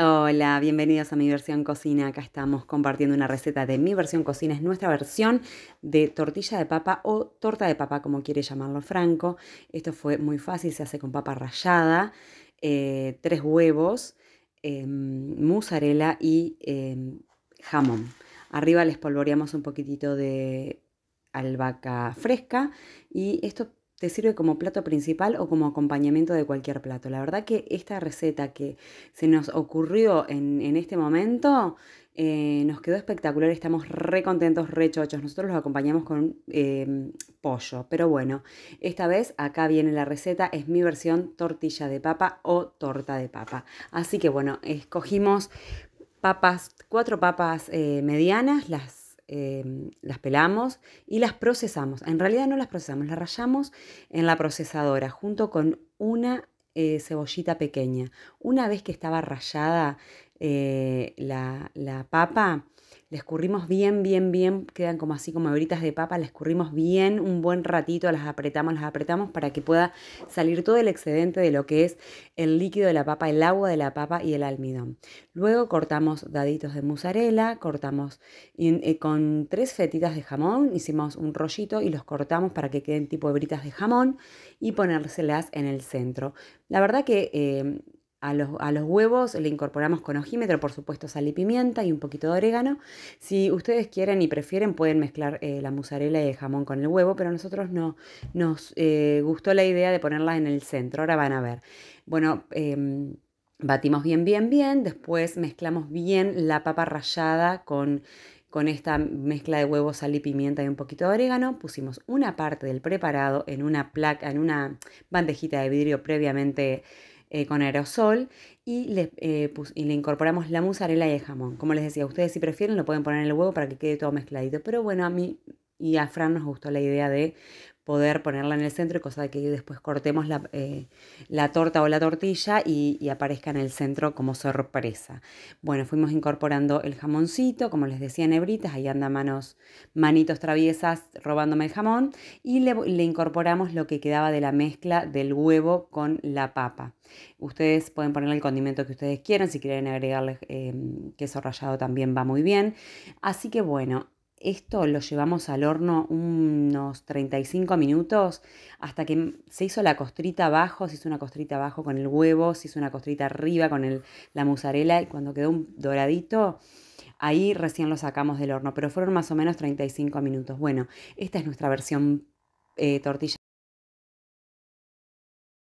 Hola, bienvenidos a mi versión cocina. Acá estamos compartiendo una receta de mi versión cocina. Es nuestra versión de tortilla de papa o torta de papa, como quiere llamarlo Franco. Esto fue muy fácil, se hace con papa rallada, eh, tres huevos, eh, y em, jamón. Arriba les polvoreamos un poquitito de albahaca fresca y esto te sirve como plato principal o como acompañamiento de cualquier plato. La verdad que esta receta que se nos ocurrió en, este momento eh, nos quedó espectacular, estamos re contentos, re chochos. Nosotros los acompañamos con em, pollo, pero bueno, esta vez acá viene la receta, es mi versión tortilla de papa o torta de papa. Así que bueno, escogimos papas, cuatro papas eh, medianas, las Em, las pelamos y las procesamos. En realidad no las procesamos, las rayamos en la procesadora junto con una eh, cebollita pequeña. Una vez que estaba rayada eh, la, la, papa, la escurrimos bien, bien, bien, quedan como así como britas de papa, la escurrimos bien un buen ratito, las apretamos, las apretamos para que pueda salir todo el excedente de lo que es el líquido de la papa, el agua de la papa y el almidón. Luego cortamos daditos de mozzarella, cortamos eh, con tres fetitas de jamón, hicimos un rollito y los cortamos para que queden tipo de de jamón y ponérselas en el centro. La verdad que... Eh, a los, huevos le incorporamos con ojímetro, por supuesto, sal y pimienta y un poquito de orégano. Si ustedes quieren y prefieren, pueden mezclar eh, la mozzarella y el jamón con el huevo, pero a nosotros no, nos eh, gustó la idea de ponerla en el centro. Ahora van a ver. Bueno, em, batimos bien, bien, bien. Después mezclamos bien la papa rallada con con esta mezcla de huevos, sal y pimienta y un poquito de orégano, pusimos una parte del preparado en una placa, en una bandejita de vidrio previamente eh, con aerosol eh, y le, incorporamos la mozzarella y el jamón. Como les decía, ustedes si prefieren lo pueden poner en el huevo para que quede todo mezcladito. Pero bueno, a mí y a Fran nos gustó la idea de poder ponerla en el centro, cosa de que después cortemos la, eh, torta o la tortilla y, aparezca en el centro como sorpresa. Bueno, fuimos incorporando el jamoncito, como les decía, nebritas, ahí anda manos, manitos traviesas robándome el jamón, y le, incorporamos lo que quedaba de la mezcla del huevo con la papa. Ustedes pueden ponerle el condimento que ustedes quieran, si quieren agregarle em, queso rallado también va muy bien. Así que bueno, esto lo llevamos al horno unos 35 minutos hasta que se hizo la costrita abajo, se hizo una costrita abajo con el huevo, se hizo una costrita arriba con la mozzarella y cuando quedó un doradito, ahí recién lo sacamos del horno, pero fueron más o menos 35 minutos. Bueno, esta es nuestra versión eh, tortilla